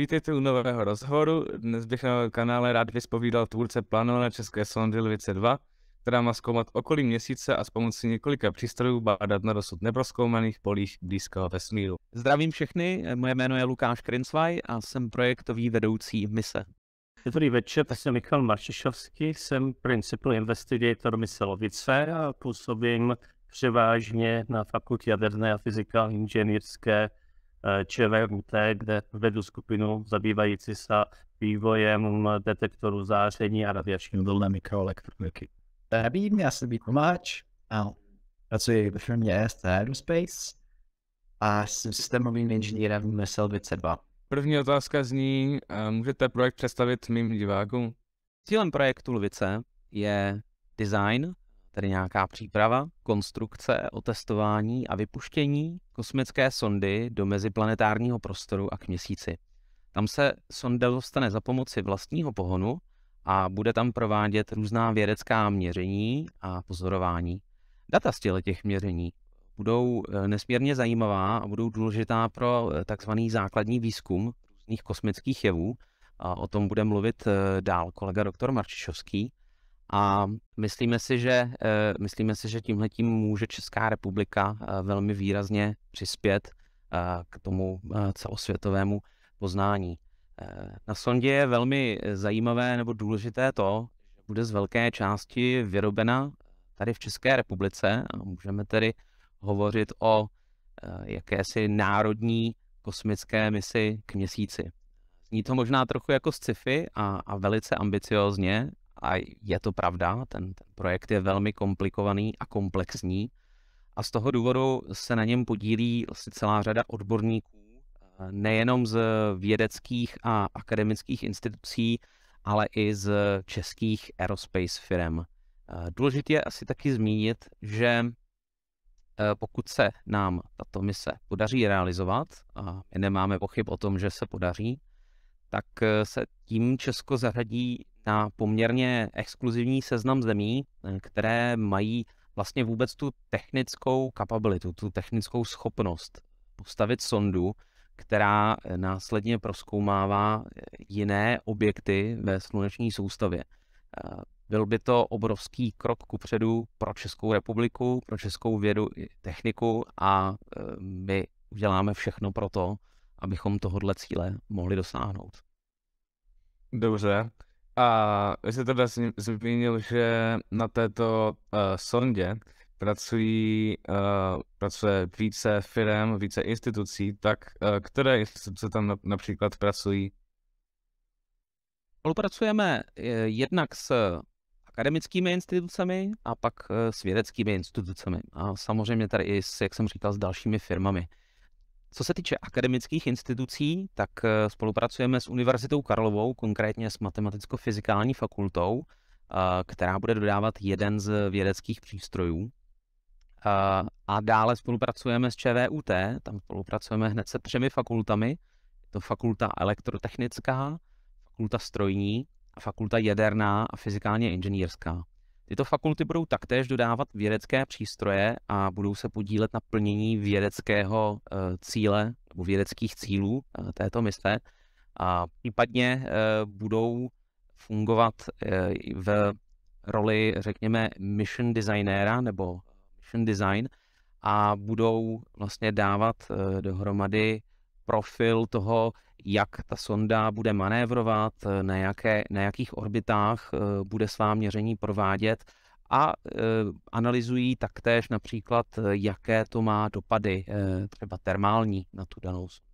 Vítejte u nového rozhovoru. Dnes bych na kanále rád vyspovídal tvůrce plánované na České sondy Lvice 2, která má zkoumat okolí měsíce a s pomocí několika přístrojů bádat na dosud neproskoumaných polích blízkého vesmíru. Zdravím všechny, moje jméno je Lukáš Krincvaj a jsem projektový vedoucí mise. Dobrý večer, jsem Michal Maršišovský, jsem principal investigator mise Lovice a působím převážně na fakultě jaderné a fyzikální inženýrské ČVUT, kde vedu skupinu zabývající se vývojem detektoru záření a radiační vlny mikroelektroniky. Vím, já být pomáč a pracuji ve firmě ST Aerospace a jsem systémovým inženýrem v Meselvice 2. První otázka zní, eh, můžete projekt představit mým divákům? Cílem projektu Lvice je design tedy nějaká příprava, konstrukce, otestování a vypuštění kosmické sondy do meziplanetárního prostoru a k měsíci. Tam se sonda dostane za pomoci vlastního pohonu a bude tam provádět různá vědecká měření a pozorování. Data z těch měření budou eh, nesmírně zajímavá a budou důležitá pro eh, takzvaný základní výzkum různých kosmických jevů. A o tom bude mluvit eh, dál kolega doktor Marčišovský. A myslíme si, že, eh, myslíme si, že tímhletím může Česká republika eh, velmi výrazně přispět eh, k tomu celosvětovému poznání. Na sondě je velmi zajímavé nebo důležité to, že bude z velké části vyrobena tady v České republice a můžeme tedy hovořit o jakési národní kosmické misi k měsíci. Zní to možná trochu jako sci-fi a, a velice ambiciozně, a je to pravda, ten, ten projekt je velmi komplikovaný a komplexní a z toho důvodu se na něm podílí vlastně celá řada odborníků, eh, nejenom z vědeckých a akademických institucí, ale i z českých aerospace firm. Eh, důležité je asi taky zmínit, že eh, pokud se nám tato mise podaří realizovat, a my nemáme pochyb o tom, že se podaří, tak se tím Česko zařadí na poměrně exkluzivní seznam zemí, eh, které mají vlastně vůbec tu technickou kapabilitu, tu technickou schopnost postavit sondu, která eh, následně proskoumává eh, jiné objekty ve sluneční soustavě. Byl by to obrovský krok kupředu pro Českou republiku, pro českou vědu i techniku a my uděláme všechno pro to, abychom tohohle cíle mohli dosáhnout. Dobře. A vy jste teda zmínil, že na této uh, sondě pracují, uh, pracuje více firm, více institucí, tak uh, které instituce tam například pracují? Spolupracujeme jednak s akademickými institucemi a pak s vědeckými institucemi. A samozřejmě tady i, s, jak jsem říkal, s dalšími firmami. Co se týče akademických institucí, tak eh, spolupracujeme s Univerzitou Karlovou, konkrétně s Matematicko-fyzikální fakultou, eh, která bude dodávat jeden z vědeckých přístrojů. Eh, a dále spolupracujeme s ČVUT, tam spolupracujeme hned se třemi fakultami. Je to fakulta elektrotechnická, fakulta strojní, fakulta jaderná a fyzikálně inženýrská. Tyto fakulty budou taktéž dodávat vědecké přístroje a budou se podílet na plnění vědeckého eh, cíle nebo vědeckých cílů eh, této mise a případně eh, budou fungovat v roli, řekněme, mission designéra nebo mission design a budou vlastně dávat dohromady profil toho, jak ta sonda bude manévrovat, eh, na, jaké, na jakých orbitách eh, bude svá měření provádět a eh, analyzují taktéž například, jaké to má dopady třeba termální na tu danou sondu.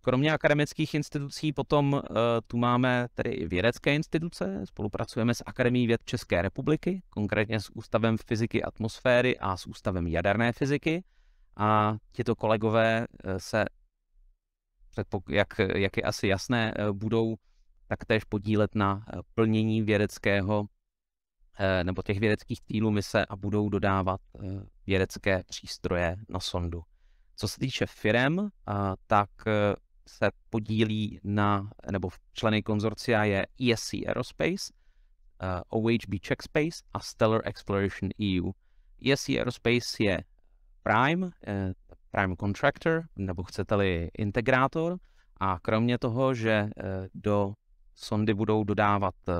Kromě akademických institucí potom tu máme tedy vědecké instituce, spolupracujeme s Akademií věd České republiky, konkrétně s Ústavem fyziky atmosféry a s Ústavem jaderné fyziky. A tito kolegové se jak, jak je asi jasné, eh, budou taktéž podílet na eh, plnění vědeckého eh, nebo těch vědeckých cílů mise a budou dodávat vědecké přístroje na sondu. Co se týče firem, tak se podílí na, nebo v členy konzorcia je ESC Aerospace, OHB Czech Space a Stellar Exploration EU. ESC Aerospace je Prime, prime contractor, nebo chcete-li integrátor. A kromě toho, že eh, do sondy budou dodávat eh,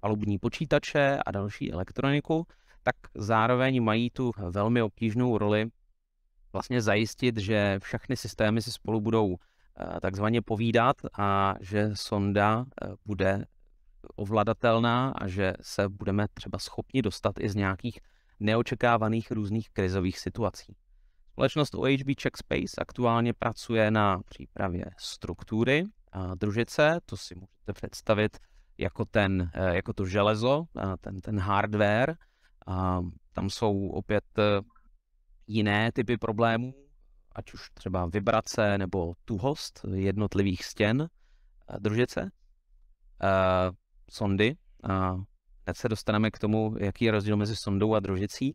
palubní počítače a další elektroniku, tak zároveň mají tu velmi obtížnou roli vlastně zajistit, že všechny systémy si spolu budou eh, takzvaně povídat a že sonda bude ovladatelná a že se budeme třeba schopni dostat i z nějakých neočekávaných různých krizových situací. Společnost OHB Check Space aktuálně pracuje na přípravě struktury družice, to si můžete představit jako, ten, eh, jako to železo, ten, ten hardware. Tam jsou opět eh, jiné typy problémů, ať už třeba vibrace nebo tuhost jednotlivých stěn eh, družice. Sondy, hned se dostaneme k tomu, jaký je rozdíl mezi sondou a družicí.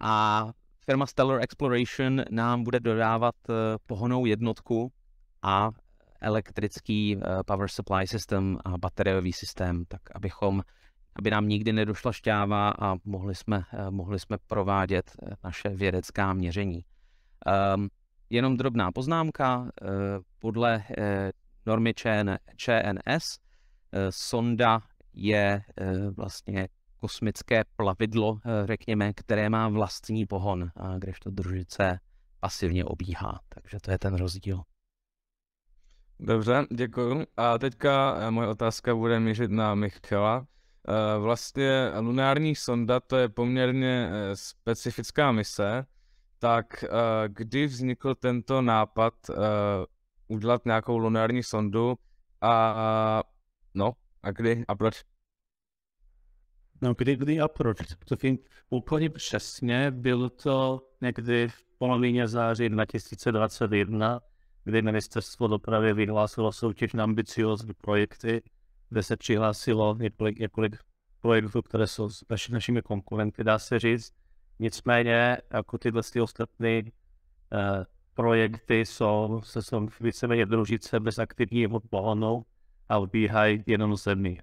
A firma Stellar Exploration nám bude dodávat eh, pohonou jednotku a elektrický eh, power supply systém a bateriový systém, tak abychom, aby nám nikdy nedošla šťáva a mohli jsme, eh, mohli jsme provádět naše vědecká měření. Ehm, jenom drobná poznámka, podle normy ČNS sonda je vlastně kosmické plavidlo, eh, řekněme, které má vlastní pohon, a když to družice pasivně obíhá. Takže to je ten rozdíl. Dobře, děkuji. A teďka eh, moje otázka bude mířit na Michala. Eh, vlastně lunární sonda to je poměrně specifická mise, tak kdy vznikl tento nápad udělat nějakou lunární sondu a no, a kdy a proč? No, kdy kdy a proč? Vím úplně přesně, bylo to někdy v polovině září 2021, kdy ministerstvo dopravy vyhlásilo soutěž na ambiciozní projekty, kde se přihlásilo několik, několik projektů, které jsou naši, našimi konkurenty, dá se říct. Nicméně, jako tyhle ty ostatní eh, projekty jsou, se jsou víceméně družice bez aktivního pohonu a odbíhají jenom zemí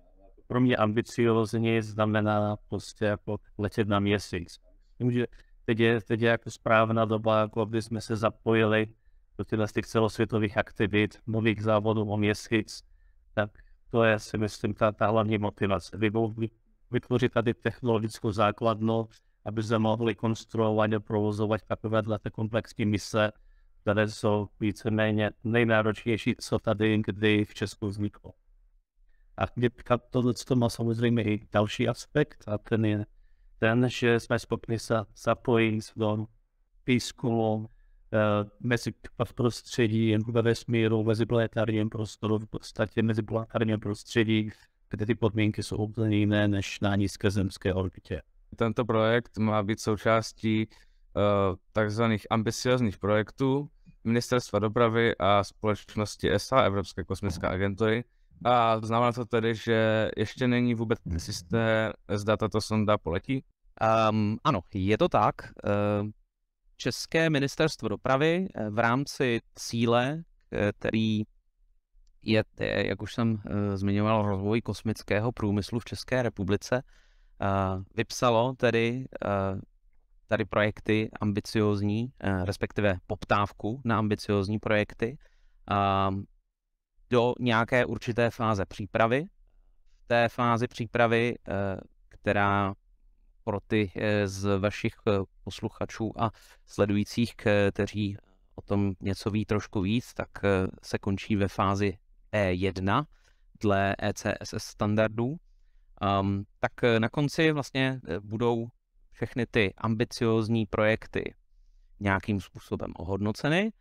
pro mě ambiciozně znamená prostě jako letět na měsíc. Myslím, že teď je, teď je jako správná doba, jako aby jsme se zapojili do těchto těch celosvětových aktivit, nových závodů o měsíc, tak to je si myslím ta, ta hlavní motivace. Vytvořit tady technologickou základnu, aby se mohli konstruovat a provozovat takovéhle komplexní mise, které jsou víceméně nejnáročnější, co tady kdy v Česku vzniklo. A kytka tohle má samozřejmě i další aspekt a ten je ten, že jsme schopni se zapojit do výzkumu eh, mezi v prostředí, ve vesmíru, mezi planetárním prostoru, v podstatě mezi planetárním prostředí, kde ty podmínky jsou úplně jiné než na nízkozemské orbitě. Tento projekt má být součástí eh, takzvaných ambiciozních projektů Ministerstva dopravy a společnosti ESA, Evropské kosmické agentury, a znamená to tedy, že ještě není vůbec hmm. jisté, zda tato sonda poletí? Um, ano, je to tak. Ehm, České ministerstvo dopravy eh, v rámci cíle, eh, který je, jak už jsem eh, zmiňoval, rozvoj kosmického průmyslu v České republice, vypsalo tedy tady projekty ambiciozní, respektive poptávku na ambiciozní projekty. Ehm, do nějaké určité fáze přípravy. V té fázi přípravy, eh, která pro ty eh, z vašich eh, posluchačů a sledujících, kteří o tom něco ví trošku víc, tak se končí ve fázi E1 dle ECSS standardů. Um, tak na konci vlastně budou všechny ty ambiciozní projekty nějakým způsobem ohodnoceny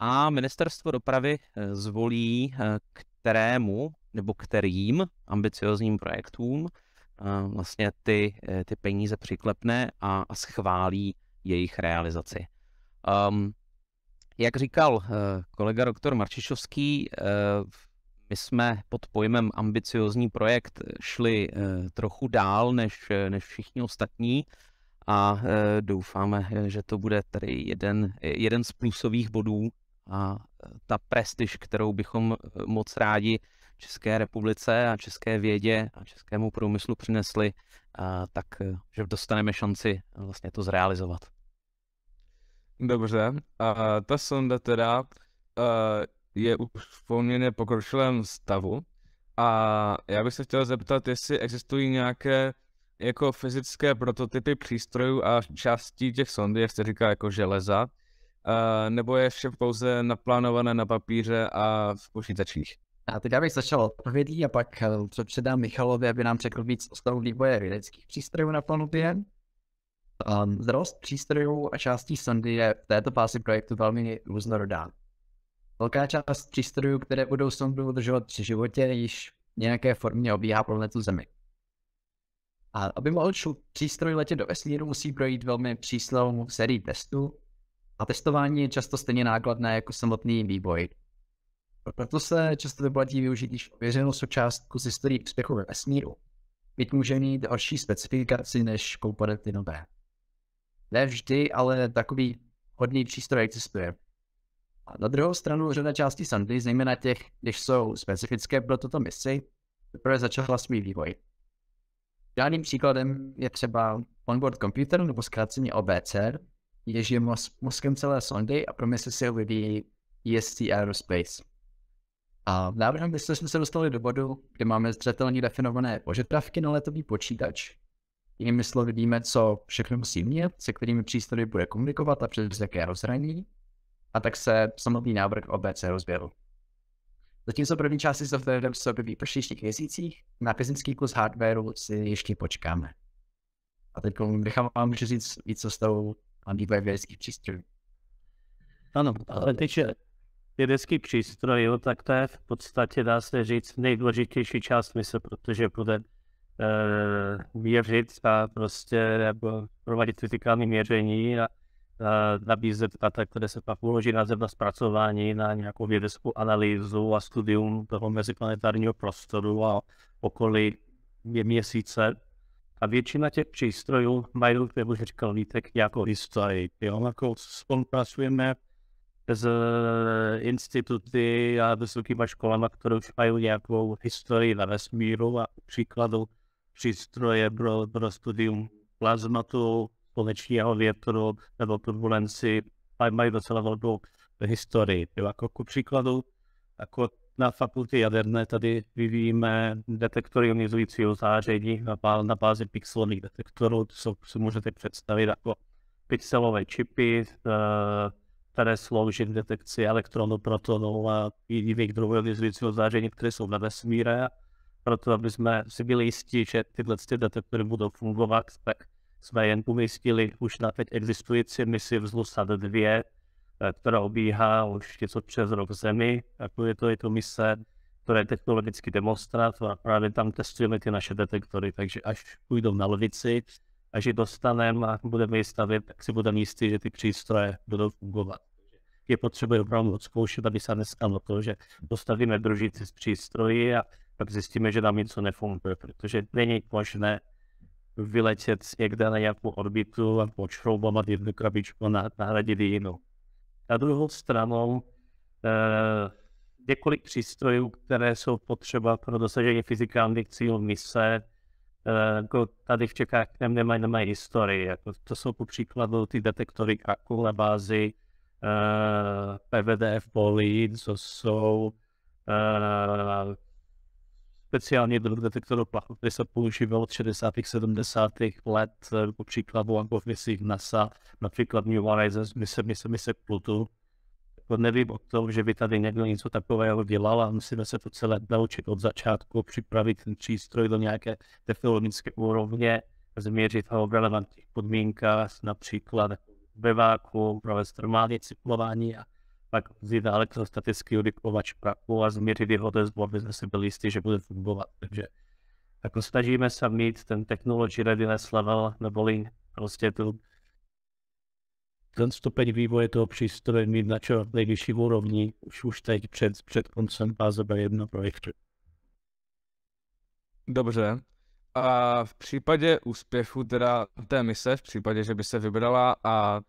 a ministerstvo dopravy eh, zvolí, eh, kterému nebo kterým ambiciozním projektům eh, vlastně ty, ty peníze přiklepne a, schválí jejich realizaci. Um, jak říkal kolega doktor Marčišovský, my jsme pod pojmem ambiciozní projekt šli trochu dál než, než všichni ostatní a doufáme, že to bude tady jeden, jeden z plusových bodů a e, ta prestiž, kterou bychom e, moc rádi České republice a české vědě a českému průmyslu přinesli, e, tak že dostaneme šanci vlastně to zrealizovat. Dobře, a ta sonda teda je už v poměrně pokročilém stavu a já bych se chtěl zeptat, jestli existují nějaké jako fyzické prototypy přístrojů a částí těch sondy, jak se říká, jako železa, Eh, nebo je vše pouze naplánované na papíře a v počítačích? A teď já bych začal odpovědí a pak eh, co předám Michalovi, aby nám řekl víc o stavu vývoje vědeckých přístrojů na planetě. Um, ehm, zrost přístrojů a částí sondy je v této fázi projektu velmi různorodá. Velká část přístrojů, které budou sondu udržovat při životě, již v nějaké formě obíhá planetu Zemi. A aby mohl přístroj letět do vesmíru, musí projít velmi přísnou sérii testů, a testování je často stejně nákladné jako samotný vývoj. Proto se často vyplatí využít již ověřenou součástku z historií úspěchu ve vesmíru. Byť může mít další specifikaci než komponenty nové. Ne vždy, ale takový hodný přístroj existuje. A na druhou stranu řada částí sandy, zejména těch, když jsou specifické pro toto misi, teprve začala svůj vývoj. Žádným příkladem je třeba onboard computer nebo zkráceně OBCR, je, že je mozk, mozkem celé sondy a promysl si vyvíjí ESC Aerospace. A návrhem byste jsme se dostali do bodu, kde máme zřetelně definované požadavky na letový počítač. Jinými slovy víme, co všechno musí mít, se kterými přístroji bude komunikovat a přes jaké rozhraní. A tak se samotný návrh OBC rozběhl. Zatímco první části software v se objeví po příštích měsících, na fyzický kus hardwareu si ještě počkáme. A teď nechám vám říct víc, co s tou a vývoj vědeckých přístrojů. Ano, ale vědecký přístroj, jo, tak to je v podstatě, dá se říct, nejdůležitější část mysle, protože bude e, měřit a prostě nebo provadit fyzikální měření a, a nabízet data, které se pak uloží na zem na zpracování, na nějakou vědeckou analýzu a studium toho meziplanetárního prostoru a okolí měsíce a většina těch přístrojů mají, jak už říkal Vítek, nějakou historii. Jo? Jako spolupracujeme s eh, instituty a vysokými školami, které už mají nějakou historii na vesmíru a příkladu přístroje pro, pro studium plazmatu, slunečního větru nebo turbulenci, mají, mají docela velkou historii. Jo? Jako ku příkladu, jako na fakultě jaderné tady vyvíjíme detektory ionizujícího záření na, na bázi pixelových detektorů. To jsou, si můžete představit jako pixelové čipy, eh, které slouží k detekci elektronů, protonů a jiných druhů ionizujícího záření, které jsou ve vesmíře. Proto, aby jsme si byli jistí, že tyhle ty detektory budou fungovat, tak jsme jen umístili už na teď existující misi vzlusa 2, Eh, která obíhá už něco přes rok v zemi, jako je to, je to mise, to je technologicky demonstrátor a právě tam testujeme ty naše detektory, takže až půjdou na lvici, až je dostaneme a budeme je stavět, tak si budeme jistý, že ty přístroje budou fungovat. Je potřeba opravdu odzkoušet, aby se nestalo to, že dostavíme družici z přístroji a pak zjistíme, že nám něco nefunguje, protože není možné vyletět někde na nějakou orbitu a počroubovat jednu krabičku a nahradit jinou. Na druhou stranu eh, několik přístrojů, které jsou potřeba pro dosažení fyzikálních cílů mise, eh, jako tady v Čechách nem, nemají, nemají historii. Jako to jsou po příkladu ty detektory kaku na bázi eh, PVDF polí, co jsou speciálně byl detektor plachu, který se používal od 60. Eh, a 70. let jako příkladu jako v misích NASA, například New Horizons, mise, mise, mise Pluto. Jako nevím o tom, že by tady někdo něco takového dělal a musíme se to celé naučit od začátku, připravit ten přístroj do nějaké technologické úrovně, změřit ho v relevantních podmínkách, například ve váku, provést normální cyklování a pak vzít na elektrostatický odikovač prachu a změřit jeho odezvu, aby jsme si byli jistí, že bude fungovat. Takže jako snažíme se mít ten technology readiness level, neboli prostě tu, ten stupeň vývoje toho přístroje mít na čo nejvyšší úrovni už, už teď před, před koncem fáze B1 projektu. Dobře. A v případě úspěchu teda té mise, v případě, že by se vybrala a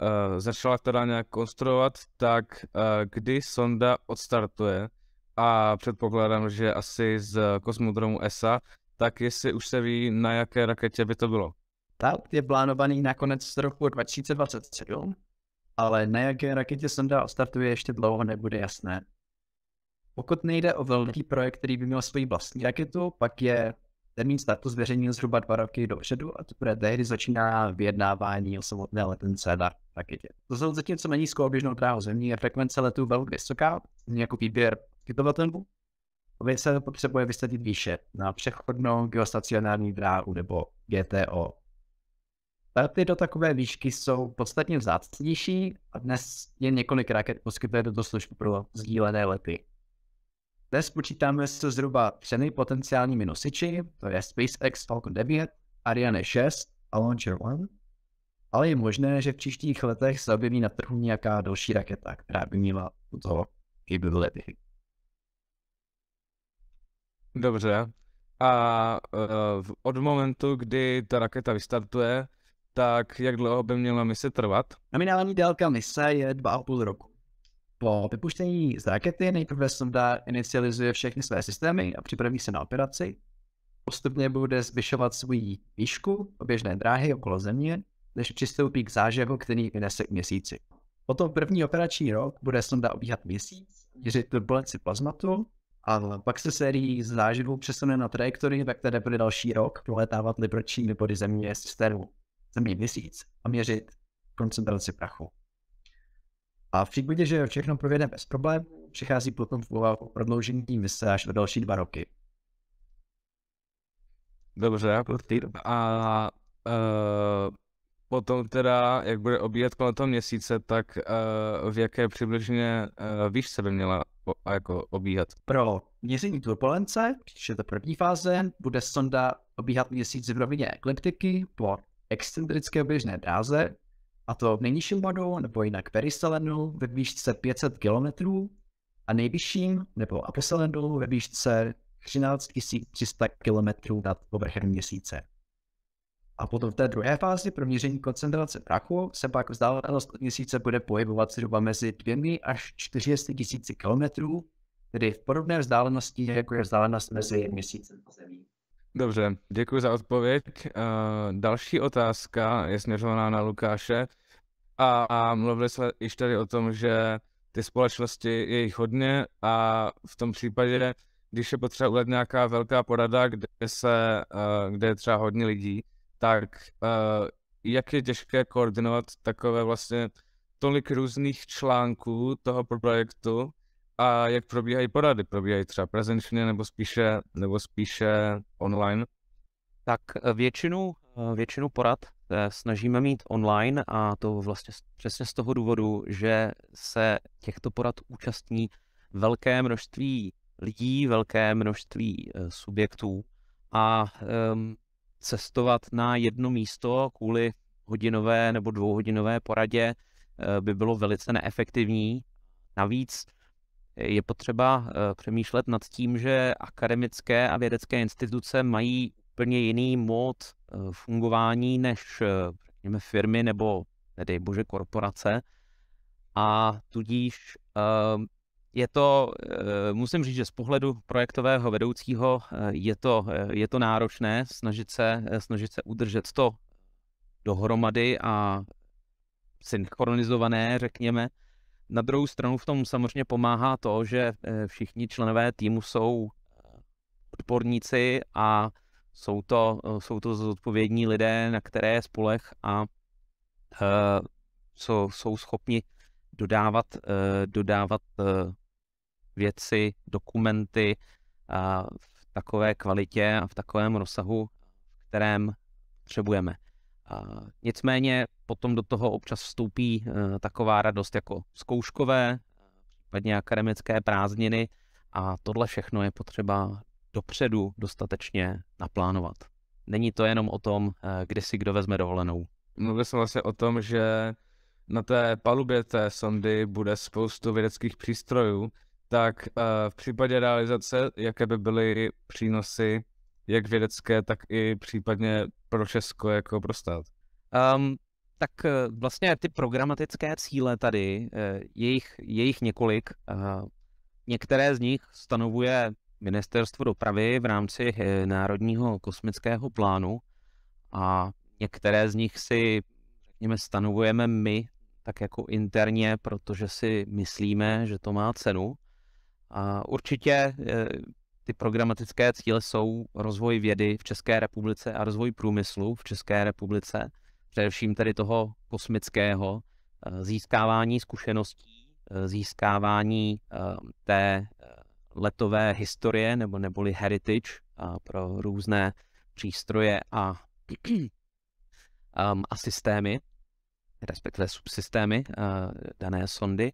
uh, začala teda nějak konstruovat, tak uh, kdy sonda odstartuje a předpokládám, že asi z kosmodromu ESA, tak jestli už se ví, na jaké raketě by to bylo. Tak je plánovaný na konec roku 2027, ale na jaké raketě sonda odstartuje ještě dlouho nebude jasné. Pokud nejde o velký projekt, který by měl svoji vlastní raketu, pak je Termín startu zveřejnil zhruba dva roky dopředu a teprve tehdy začíná vyjednávání o samotné letence na raketě. To jsou co není skoro běžnou dráhou zemní a frekvence letů velmi vysoká, jako výběr kytovatelů. aby se potřebuje vystatit výše na přechodnou geostacionární dráhu nebo GTO. Starty do takové výšky jsou podstatně vzácnější a dnes je několik raket poskytuje do služby pro sdílené lety. Dnes počítáme se zhruba třemi potenciálními nosiči, to je SpaceX Falcon 9, Ariane 6 a Launcher 1. ale je možné, že v příštích letech se objeví na trhu nějaká další raketa, která by měla tuto capability. Dobře. A uh, od momentu, kdy ta raketa vystartuje, tak jak dlouho by měla mise trvat? Nominální délka mise je 2,5 roku. Po vypuštění z rakety nejprve sonda inicializuje všechny své systémy a připraví se na operaci. Postupně bude zvyšovat svůj výšku oběžné dráhy okolo Země, než přistoupí k zážehu, který vynese k měsíci. Potom první operační rok bude sonda obíhat měsíc, měřit turbulenci plazmatu a pak se sérií záživů přesune na trajektorii, ve které bude další rok proletávat libroční body země systému země měsíc a měřit koncentraci prachu. A v případě, že všechno projede bez problémů, přichází potom v úvahu prodloužení investice až o další dva roky. Dobře, a uh, potom teda, jak bude obíhat kolem toho měsíce, tak uh, v jaké přibližně uh, výšce by měla o, jako obíhat? Pro měření turbulence, což je to první fáze, bude sonda obíhat měsíc v rovině ekliptiky po excentrické oběžné dráze, a to nejnižším bodu nebo jinak peristalenu ve výšce 500 km a nejvyšším nebo aposelenu ve výšce 13 300 km nad povrchem měsíce. A potom v té druhé fázi pro měření koncentrace prachu se pak vzdálenost od měsíce bude pohybovat zhruba mezi 2 až 400 000 kilometrů, tedy v podobné vzdálenosti, jako je vzdálenost mezi měsícem a zemí. Dobře, děkuji za odpověď. Uh, další otázka je směřovaná na Lukáše. A, a mluvili jsme již tady o tom, že ty společnosti je jich hodně a v tom případě, když je potřeba udělat nějaká velká porada, kde, se, uh, kde je třeba hodně lidí, tak uh, jak je těžké koordinovat takové vlastně tolik různých článků toho projektu a jak probíhají porady, probíhají třeba prezenčně nebo spíše, nebo spíše online? Tak eh, většinu, eh, většinu porad eh, snažíme mít online a to vlastně přesně z toho důvodu, že se těchto porad účastní velké množství lidí, velké množství subjektů a ehm, cestovat na jedno místo kvůli hodinové nebo dvouhodinové poradě by bylo velice neefektivní. Navíc je potřeba eh, přemýšlet nad tím, že akademické a vědecké instituce mají úplně jiný mód eh, fungování než eh, řekněme, firmy nebo, nedej bože, korporace. A tudíž ehm, je to, musím říct, že z pohledu projektového vedoucího je to, je to náročné snažit se, snažit se udržet to dohromady a synchronizované, řekněme, na druhou stranu v tom samozřejmě pomáhá to, že eh, všichni členové týmu jsou eh, odborníci a jsou to, eh, jsou to zodpovědní lidé, na které je spolech a co jsou, schopni dodávat, dodávat věci, dokumenty v takové kvalitě a v takovém rozsahu, kterém potřebujeme. Nicméně potom do toho občas vstoupí eh, taková radost jako zkouškové, případně akademické prázdniny a tohle všechno je potřeba dopředu dostatečně naplánovat. Není to jenom o tom, eh, kde si kdo vezme dovolenou. Mluvil jsem vlastně o tom, že na té palubě té sondy bude spoustu vědeckých přístrojů, tak eh, v případě realizace, jaké by byly přínosy jak vědecké, tak i případně pro Česko jako pro stát. Um, tak eh, vlastně ty programatické cíle tady, eh, jejich, jejich několik, eh, některé z nich stanovuje Ministerstvo dopravy v rámci Národního kosmického plánu a některé z nich si, řekněme, stanovujeme my tak jako interně, protože si myslíme, že to má cenu. A určitě ty programatické cíle jsou rozvoj vědy v České republice a rozvoj průmyslu v České republice, především tedy toho kosmického, eh, získávání zkušeností, eh, získávání eh, té letové historie nebo neboli heritage pro různé přístroje a, a systémy, respektive subsystémy dané sondy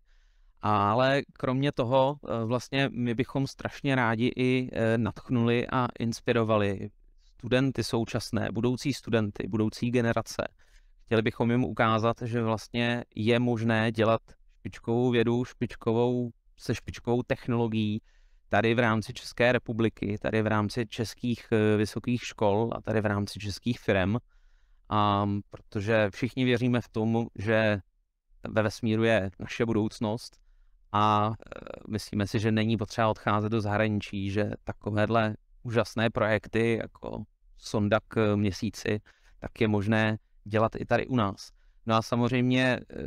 ale kromě toho eh, vlastně my bychom strašně rádi i eh, natchnuli a inspirovali studenty současné, budoucí studenty, budoucí generace. Chtěli bychom jim ukázat, že vlastně je možné dělat špičkovou vědu, špičkovou, se špičkovou technologií tady v rámci České republiky, tady v rámci českých eh, vysokých škol a tady v rámci českých firm. A protože všichni věříme v tom, že ve vesmíru je naše budoucnost a eh, myslíme si, že není potřeba odcházet do zahraničí, že takovéhle úžasné projekty jako sonda k eh, měsíci, tak je možné dělat i tady u nás. No a samozřejmě eh,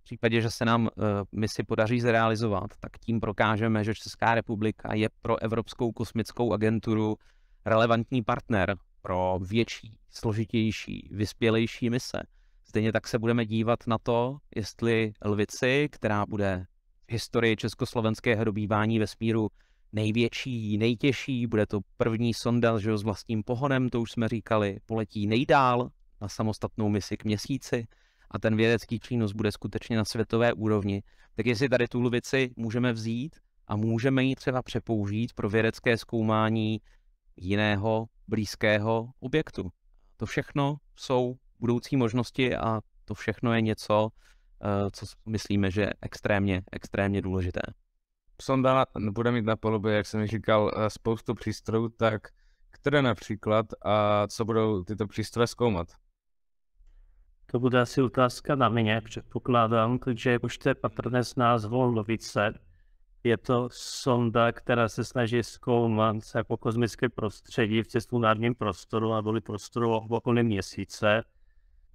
v případě, že se nám misi podaří zrealizovat, tak tím prokážeme, že Česká republika je pro Evropskou kosmickou agenturu relevantní partner pro větší, složitější, vyspělejší mise. Stejně tak se budeme dívat na to, jestli lvici, která bude historii československého dobývání vesmíru největší, nejtěžší, bude to první sonda že s vlastním pohonem, to už jsme říkali, poletí nejdál na samostatnou misi k měsíci a ten vědecký přínos bude skutečně na světové úrovni. Tak jestli tady tu věci můžeme vzít a můžeme ji třeba přepoužít pro vědecké zkoumání jiného blízkého objektu. To všechno jsou budoucí možnosti a to všechno je něco, Eh, co myslíme, že je extrémně, extrémně důležité. Sonda bude mít na polubě, jak jsem říkal, eh, spoustu přístrojů, tak které například a co budou tyto přístroje zkoumat? To bude asi otázka na mě, předpokládám, takže už to je patrné z názvu Lovice. Je to sonda, která se snaží zkoumat jako kosmické prostředí v cestlunárním prostoru a byly prostoru okolo měsíce.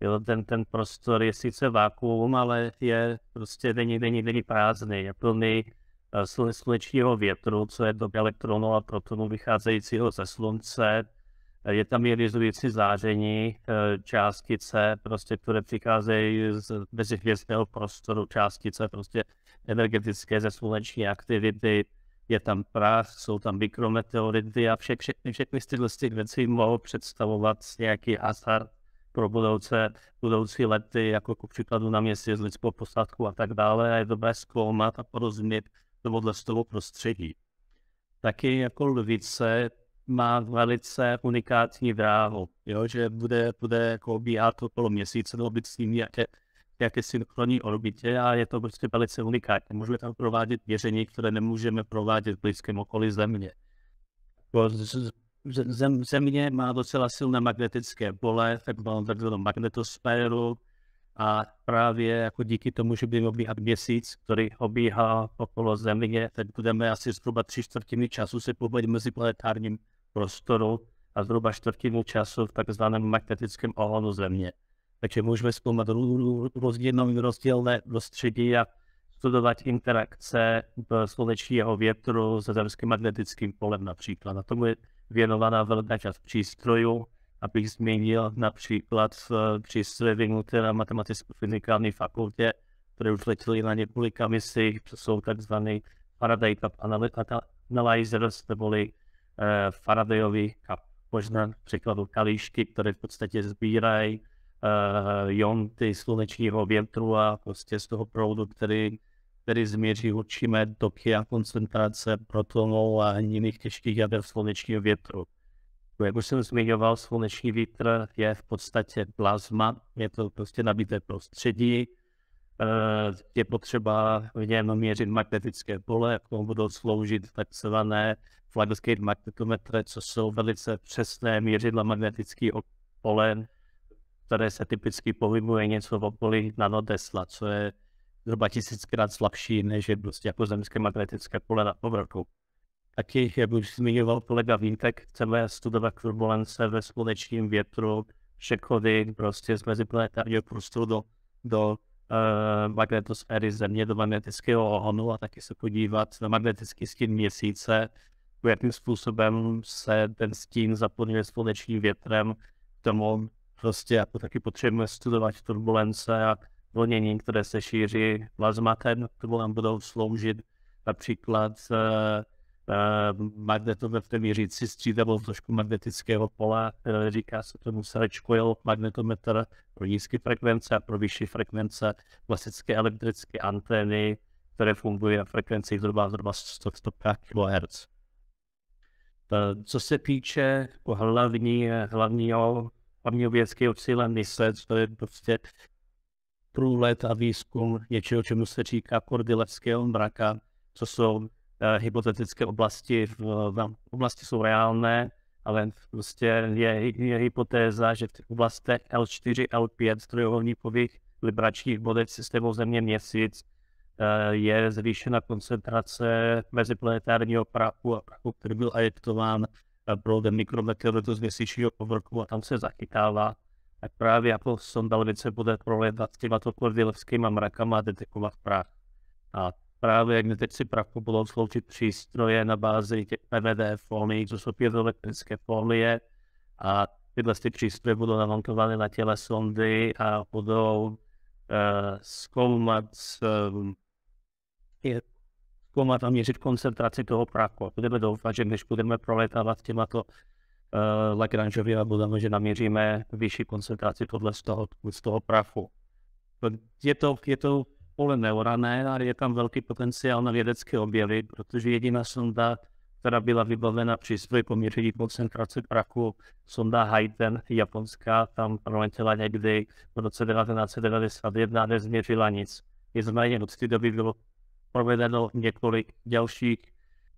Jo, ten, ten prostor je sice vákuum, ale je prostě není, není, není prázdný, je plný uh, slunečního větru, co je do elektronů a protonů vycházejícího ze slunce. Je tam ionizující záření, uh, částice, prostě, které přicházejí z mezihvězdného prostoru, částice prostě energetické ze sluneční aktivity, je tam prach, jsou tam mikrometeority a vše, všechny, všechny tyhle věci mohou představovat nějaký hazard pro budouce, budoucí lety, jako ku příkladu na z lidskou posádku a tak dále. A je dobré zkoumat a porozumět tomuhle z toho prostředí. Taky jako lvice má velice unikátní dráhu, jo, že bude, bude jako obíhat okolo měsíce, nebo být s ním jaké, jaké synchronní orbitě a je to prostě velice unikátní. Můžeme tam provádět měření, které nemůžeme provádět v blízkém okolí Země. Jako zem, země má docela silné magnetické pole, tak mám takzvanou magnetosféru a právě jako díky tomu, že budeme obíhat měsíc, který obíhá okolo země, tak budeme asi zhruba tři čtvrtiny času se pohybovat mezi planetárním prostoru a zhruba čtvrtinu času v takzvaném magnetickém ohonu země. Takže můžeme zkoumat rozdílnou rozdílné prostředí a studovat interakce slunečního větru se zemským magnetickým polem například. A tomu je věnovaná velká část přístrojů, abych zmínil například eh, přístroje vyvinuté na matematicko-fyzikální fakultě, které už letěly na několika misích, to jsou tzv. Faraday Cup Analyzers, neboli eh, Faradayový Cup, možná překladu kalíšky, které v podstatě sbírají eh, jonty slunečního větru a prostě z toho proudu, který který změří určíme toky a koncentrace protonů a jiných těžkých jader slunečního větru. Jak už jsem zmiňoval, sluneční vítr je v podstatě plazma, je to prostě nabité prostředí, eh, je potřeba v něm měřit magnetické pole, k tomu budou sloužit takzvané flagskate magnetometry, co jsou velice přesné měřidla magnetického pole, které se typicky pohybuje něco v okolí nanodesla, co je zhruba tisíckrát slabší, než je prostě jako zemské magnetické pole na povrchu. Taky, jak už zmiňoval kolega Vintek, chceme studovat turbulence ve slunečním větru, přechody prostě z meziplanetárního prostoru do, do uh, eh, magnetosféry Země, do magnetického ohonu a taky se podívat na magnetický stín měsíce, jakým způsobem se ten stín zaplňuje slunečním větrem, k tomu prostě jako taky potřebujeme studovat turbulence a vlnění, které se šíří plazmatem, tomu nám budou sloužit například uh, uh, magnetové měřící v trošku magnetického pole, eh, říká se tomu search magnetometr pro nízké frekvence a pro vyšší frekvence klasické elektrické antény, které fungují na frekvencích zhruba, zhruba 100, 100 kHz. Co se týče hlavní, hlavního, hlavního vědeckého cíle mise, to je prostě průlet a výzkum něčeho, čemu se říká kordilevského mraka, co jsou uh, hypotetické oblasti, v, v, oblasti jsou reálné, ale prostě je, je hypotéza, že v těch oblastech L4, L5, trojuhelníkových libračních bodech systému Země Měsíc eh, je zvýšena koncentrace meziplanetárního prachu a prachu, který byl ajetován eh, proudem mikrometeoritu z měsíčního povrchu a tam se zachytává tak právě jako sondal věce bude prolétat s těma tvrdilevskýma mrakama a detekovat prach. A právě jak si prachu budou sloučit přístroje na bázi těch PVD folií, co jsou piezoelektrické folie a tyhle ty přístroje budou namontovány na těle sondy a budou uh, zkoumat, um, je, zkoumat a měřit koncentraci toho prachu. Budeme doufat, že když budeme proletávat to uh, eh, Lagrangeovi a budeme, že naměříme vyšší koncentraci podle z toho, z toho prachu. Je to, je to pole neorané a je tam velký potenciál na vědecké objevy, protože jediná sonda, která byla vybavena svoji poměření koncentrace prachu, sonda Haiten japonská, tam proletěla někdy v roce 1991 nezměřila nic. Nicméně od té doby bylo provedeno několik dalších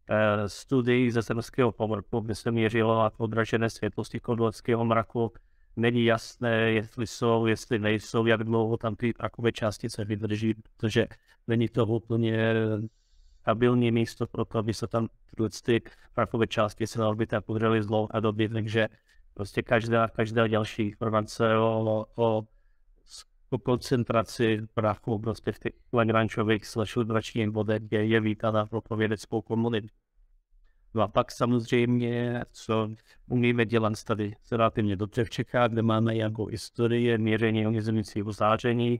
Eh, studií ze zemského povrchu, kde se měřilo a odražené světlosti kondolského mraku. Není jasné, jestli jsou, jestli nejsou, jak dlouho tam ty takové částice vydrží, protože není to úplně stabilní místo pro to, aby se tam ty prachové částice na orbitách podřely z dlouhé doby, takže prostě každá, každá další informace o, o po koncentraci prachu prostě v těch Lagrangeových slešudračních bodech je, je vítána pro povědeckou komunitu. No a pak samozřejmě, co umíme dělat tady relativně dobře v Čechách, kde máme jako historie měření ionizujícího záření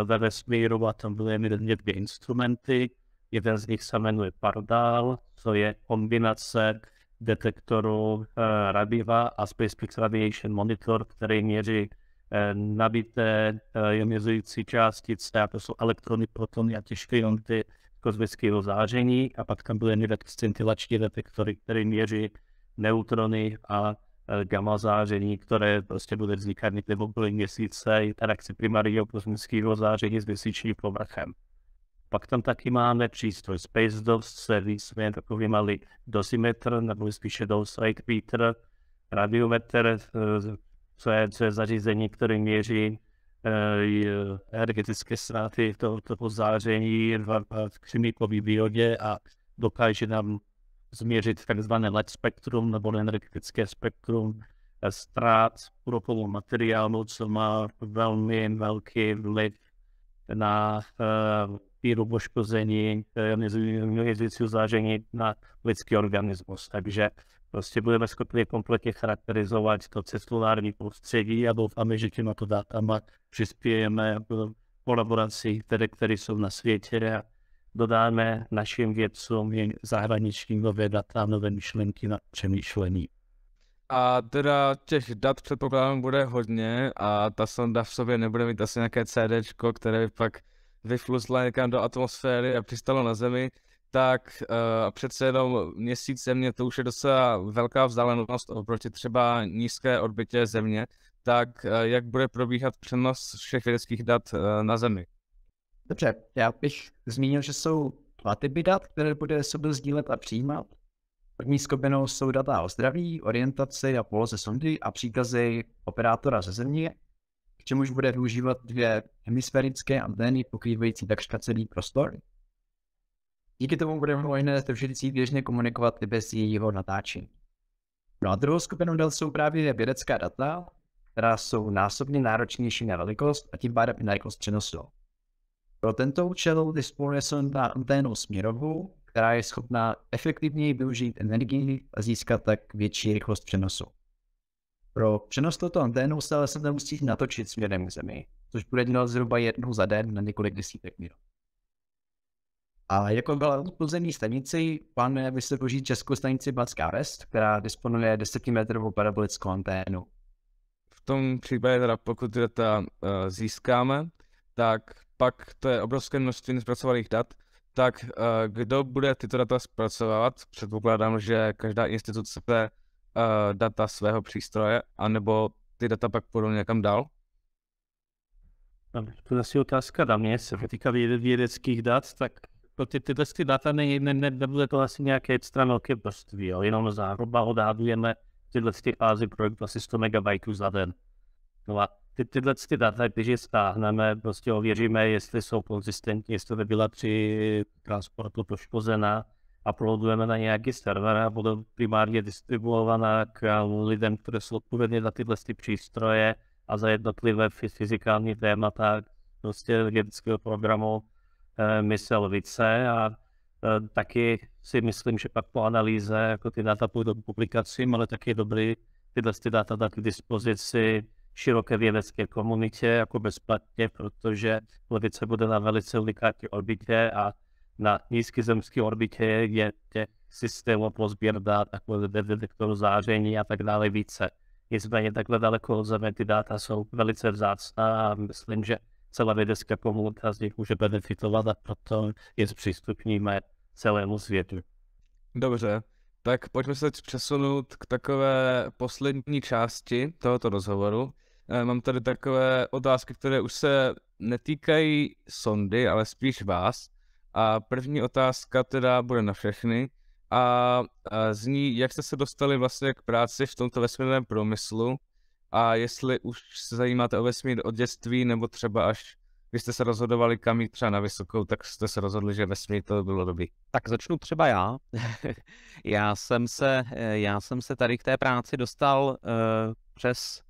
eh, ve vesmíru a tam byly evidentně dvě instrumenty. Jeden z nich se jmenuje Pardal, co je kombinace detektoru eh, Rabiva a SpaceX Radiation Monitor, který měří Eh, nabité ionizující eh, částice, a to jsou elektrony, protony a těžké jonty kozmického záření a pak tam byly scintilační detektory, které měří neutrony a eh, gamma záření, které prostě bude vznikat někde v okolí měsíce, interakci primárního kosmického záření s měsíčním povrchem. Pak tam taky máme přístroj Space DOS, jsme takový malý dosimetr, nebo spíše dosimetr, radiometr, co je, co je zařízení, které měří eh, eh, energetické ztráty toho, toho záření v křemíkové výhodě a dokáže nám změřit takzvané LED spektrum nebo energetické spektrum ztrát protovu materiálu, co má velmi velký vliv na výrobu uh, eh, poškození, uh, záření na lidský organismus. Takže prostě budeme schopni kompletně charakterizovat to cestulární prostředí a doufáme, že to dátama přispějeme v jako kolaboraci, které, které jsou na světě a dodáme našim vědcům i zahraničním nové data, nové myšlenky na přemýšlení. A teda těch dat předpokládám bude hodně a ta sonda v sobě nebude mít asi nějaké CD, které by pak vyfluzla někam do atmosféry a přistalo na Zemi tak uh, přece jenom měsíc země to už je docela velká vzdálenost oproti třeba nízké orbitě země, tak uh, jak bude probíhat přenos všech vědeckých dat uh, na Zemi? Dobře, já bych zmínil, že jsou dva typy dat, které bude sobě sdílet a přijímat. První skupinou jsou data o zdraví, orientaci a poloze sondy a příkazy operátora ze Země, k čemuž bude využívat dvě hemisférické antény pokrývající takřka celý prostor. Díky tomu bude možné vždycky běžně komunikovat i bez jejího natáčení. No a druhou skupinou dat jsou právě vědecká data, která jsou násobně náročnější na velikost a tím pádem i na rychlost přenosu. Pro tento účel disponuje sonda anténou směrovou, která je schopná efektivněji využít energii a získat tak větší rychlost přenosu. Pro přenos tohoto anténu se ale se nemusí natočit směrem k Zemi, což bude dělat zhruba jednou za den na několik desítek minut. A jako byla pozemní stanici, plánuje vysokožít českou stanici Banská Rest, která disponuje 10 metrovou parabolickou anténu. V tom případě, teda pokud data uh, eh, získáme, tak pak to je obrovské množství nespracovaných dat, tak uh, kdo bude tyto data zpracovávat? Předpokládám, že každá instituce uh, data svého přístroje, anebo ty data pak půjdou někam dál? To je asi otázka na mě, se týká vědeckých dat, tak protože tyhle ty data ne, ne, ne, nebude to asi nějaké extra velké množství, jo? jenom zároba odhadujeme tyhle ty fázy projektu asi 100 MB za den. No a ty, tyhle ty data, když je stáhneme, prostě ověříme, jestli jsou konzistentní, jestli byla při transportu poškozena, uploadujeme na nějaký server a bude primárně distribuovaná k lidem, kteří jsou odpovědní za tyhle ty přístroje a za jednotlivé fyzikální témata prostě vědeckého programu Eh, myslel více a eh, taky si myslím, že pak po analýze jako ty data půjdou k publikacím, ale taky je dobrý tyhle ty data dát k dispozici široké vědecké komunitě jako bezplatně, protože levice bude na velice unikátní orbitě a na nízký zemský orbitě je těch systémů pro sběr dát, jako detektor záření a tak dále více. Nicméně takhle daleko od Země ty data jsou velice vzácná a myslím, že celá vědecká komunita z nich může benefitovat a proto je zpřístupníme celému světu. Dobře, tak pojďme se přesunout k takové poslední části tohoto rozhovoru. Eh, mám tady takové otázky, které už se netýkají sondy, ale spíš vás. A první otázka teda bude na všechny a zní, jak jste se dostali vlastně k práci v tomto vesmírném průmyslu a jestli už se zajímáte o vesmír od dětství, nebo třeba až vy jste se rozhodovali kam jít třeba na vysokou, tak jste se rozhodli, že vesmír to bylo dobrý. Tak začnu třeba já. já, jsem se, eh, já jsem se tady k té práci dostal uh, přes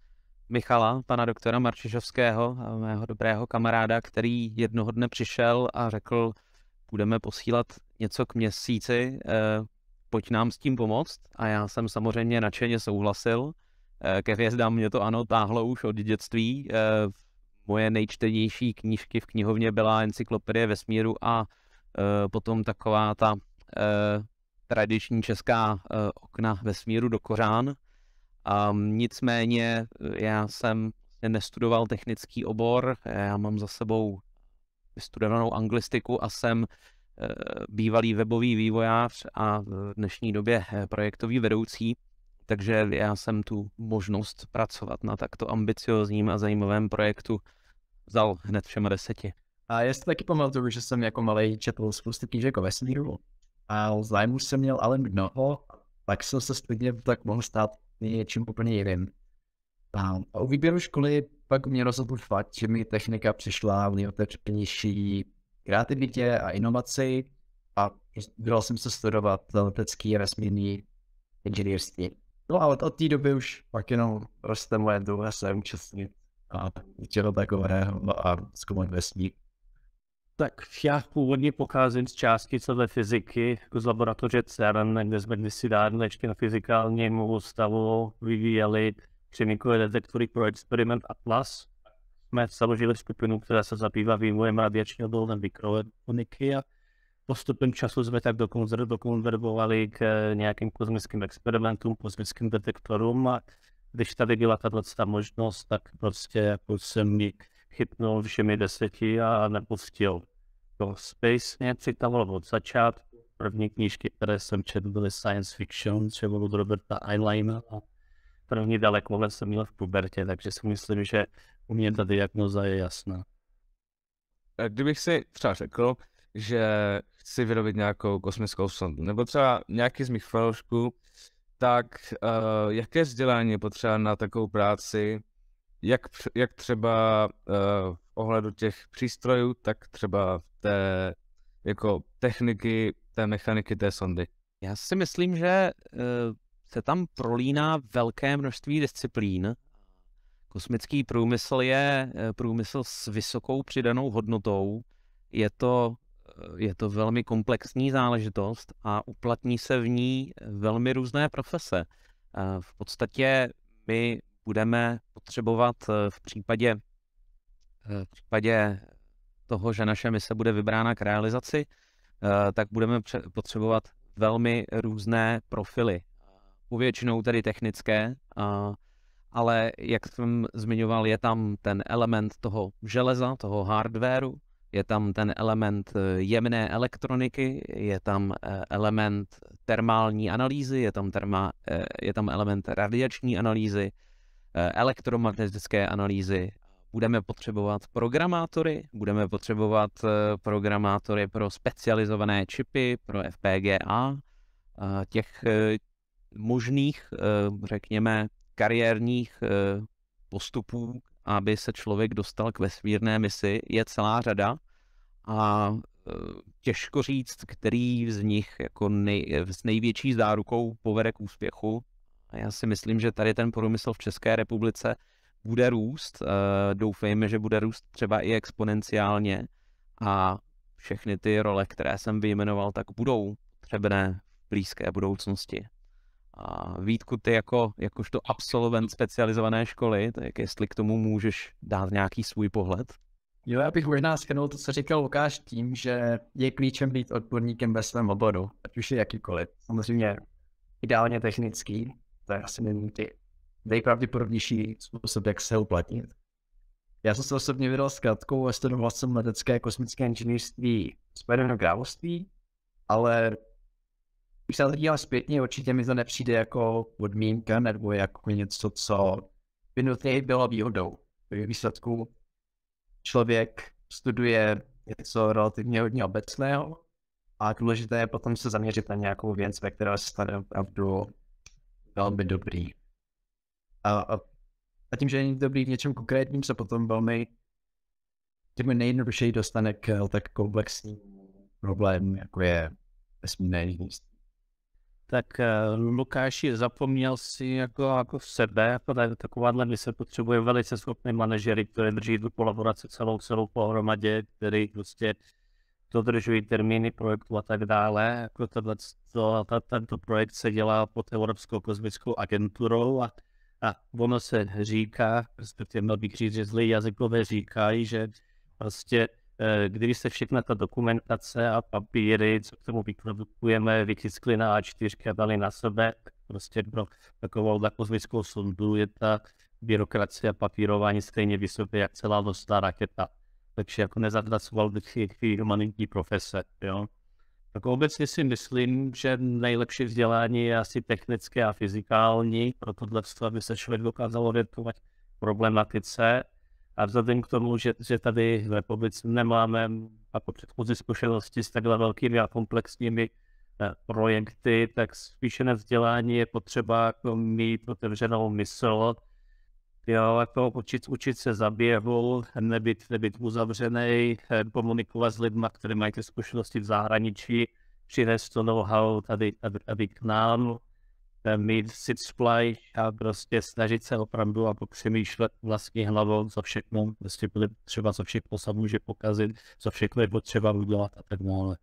Michala, pana doktora Marčišovského, mého dobrého kamaráda, který jednoho dne přišel a řekl, budeme posílat něco k měsíci, eh, pojď nám s tím pomoct. A já jsem samozřejmě nadšeně souhlasil. Eh, ke hvězdám mě to ano táhlo už od dětství. Eh, moje nejčtenější knížky v knihovně byla Encyklopedie vesmíru a eh, potom taková ta tradiční česká okna vesmíru do kořán. nicméně já jsem vlastně nestudoval technický obor, já mám za sebou vystudovanou anglistiku a jsem bývalý webový vývojář a v dnešní době projektový vedoucí. Takže já jsem tu možnost pracovat na takto ambiciozním a zajímavém projektu vzal hned všem deseti. A já si taky pamatuju, že jsem jako malý četl spoustu knížek o vesmíru a zájmu jsem měl ale mnoho, pak jsem se stejně tak mohl stát něčím úplně jiným. A u výběru školy pak mě rozhodl fakt, že mi technika přišla v nejotevřenější kreativitě a inovaci a vydal jsem se studovat letecký a vesmírný inženýrství. No a od, od té doby už pak jenom roste moje touha se účastnit a něčeho takového no a zkoumat vesník. Tak já původně pocházím z části celé fyziky jako z laboratoře CERN, kde jsme kdysi dávno ještě na fyzikálním ústavu vyvíjeli přemýkové detektory pro experiment Atlas. Jsme založili skupinu, která se zabývá vývojem radiačního dolné mikroelektroniky a postupem času jsme tak dokonverbovali k eh, nějakým kosmickým experimentům, kosmickým detektorům a když tady byla tato možnost, tak prostě jako jsem mi chytnul všemi deseti a nepustil. To Space mě přitavilo od začátku. První knížky, které jsem četl, byly science fiction, třeba od Roberta Einleina a první daleko jsem měl v pubertě, takže si myslím, že u mě ta diagnoza je jasná. Eh, kdybych si třeba řekl, že chci vyrobit nějakou kosmickou sondu, nebo třeba nějaký z mých fanoušků, tak uh, jaké vzdělání je potřeba na takovou práci, jak, jak třeba uh, v ohledu těch přístrojů, tak třeba té jako techniky, té mechaniky té sondy. Já si myslím, že uh, se tam prolíná velké množství disciplín. Kosmický průmysl je průmysl s vysokou přidanou hodnotou. Je to je to velmi komplexní záležitost a uplatní se v ní velmi různé profese. Eh, v podstatě my budeme potřebovat eh, v případě, eh, v případě toho, že naše mise bude vybrána k realizaci, tak budeme potřebovat velmi různé profily. Povětšinou tedy technické, ale jak jsem zmiňoval, je tam ten element toho železa, toho hardwareu, je tam ten element eh, jemné elektroniky, je tam eh, element termální analýzy, je tam, terma, eh, je tam element radiační analýzy, elektromagnetické analýzy. Budeme potřebovat programátory, budeme potřebovat programátory pro specializované čipy, pro FPGA. Těch možných, řekněme, kariérních postupů aby se člověk dostal k vesmírné misi, je celá řada a eh, těžko říct, který z nich jako nej, eh, s největší zárukou povede k úspěchu. A já si myslím, že tady ten průmysl v České republice bude růst. Eh, doufejme, že bude růst třeba i exponenciálně a všechny ty role, které jsem vyjmenoval, tak budou potřebné v blízké budoucnosti. A Vítku, ty jako, jakožto absolvent specializované školy, tak jestli k tomu můžeš dát nějaký svůj pohled? Jo, já bych možná schrnul to, co říkal Lukáš, tím, že je klíčem být odborníkem ve svém oboru, ať už je jakýkoliv. Samozřejmě ideálně technický, to je asi ty nejpravděpodobnější způsob, jak se uplatnit. Já jsem se osobně vydal s Katkou a studoval jsem letecké kosmické inženýrství Spojeného království, ale když se to zpětně, určitě mi to nepřijde jako podmínka nebo jako něco, co by nutně bylo výhodou. V výsledku člověk studuje něco relativně hodně obecného a důležité je potom se zaměřit na nějakou věc, ve které se stane opravdu velmi dobrý. A, a, a tím, že není dobrý v něčem konkrétním, se potom velmi tím nejjednodušeji dostane k tak komplexním problémům, jako je vesmírné jedinství tak eh, Lukáš zapomněl si jako, jako v sebe, jako takováhle my se potřebuje velice schopný manažery, který drží tu kolaboraci celou, celou pohromadě, který prostě dodržují termíny projektu a tak dále. Jako tohle, to, to, tento projekt se dělá pod Evropskou kosmickou agenturou a, a ono se říká, respektive měl bych říct, že zlý jazykové říkají, že prostě vlastně Eh, když se všechna ta dokumentace a papíry, co k tomu vyprodukujeme, vytiskly na A4 a dali na sebe, prostě pro takovou kozmickou sondu je ta byrokracie a papírování stejně vysoké, jak celá nosná raketa. Takže jako nezatracoval bych ty humanitní profese. Jo? Tak obecně si myslím, že nejlepší vzdělání je asi technické a fyzikální, pro tohle aby se člověk dokázal orientovat problematice a vzhledem k tomu, že, že tady v republice nemáme jako předchozí zkušenosti s takhle velkými a komplexními eh, projekty, tak spíše na vzdělání je potřeba jako mít otevřenou mysl, jo, jako učit, učit se zaběhu, nebyt, nebyt uzavřený, eh, komunikovat s lidmi, kteří mají ty zkušenosti v zahraničí, přinést to know-how tady, tady, tady k nám, Eh, mít si splay a prostě snažit se opravdu a přemýšlet vlastní hlavou, co všechno prostě byly třeba, co všechno se může pokazit, co všechno je potřeba udělat a tak dále.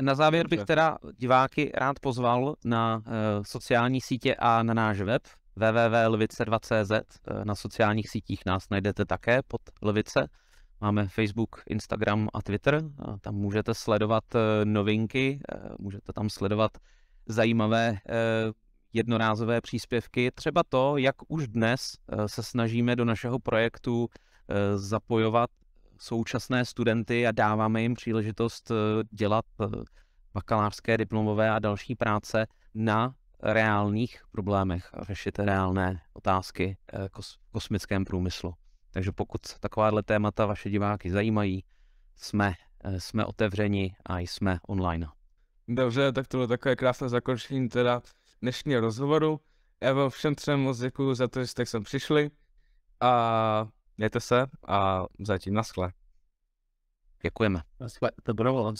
Na závěr bych teda diváky rád pozval na eh, sociální sítě a na náš web www.lvice2.cz. Eh, na sociálních sítích nás najdete také pod Lvice. Máme Facebook, Instagram a Twitter. A tam můžete sledovat novinky, můžete tam sledovat zajímavé jednorázové příspěvky, třeba to, jak už dnes eh, se snažíme do našeho projektu eh, zapojovat současné studenty a dáváme jim příležitost eh, dělat bakalářské, diplomové a další práce na reálných problémech a řešit reálné otázky v kosmickém průmyslu. Takže pokud takováhle témata vaše diváky zajímají, jsme, jsme otevřeni a jsme online. Dobře, tak tohle bylo takové krásné zakončení teda dnešního rozhovoru. Já vám všem třem moc děkuji za to, že jste sem přišli a mějte se a zatím naschle. Děkujeme. Naschle, to bylo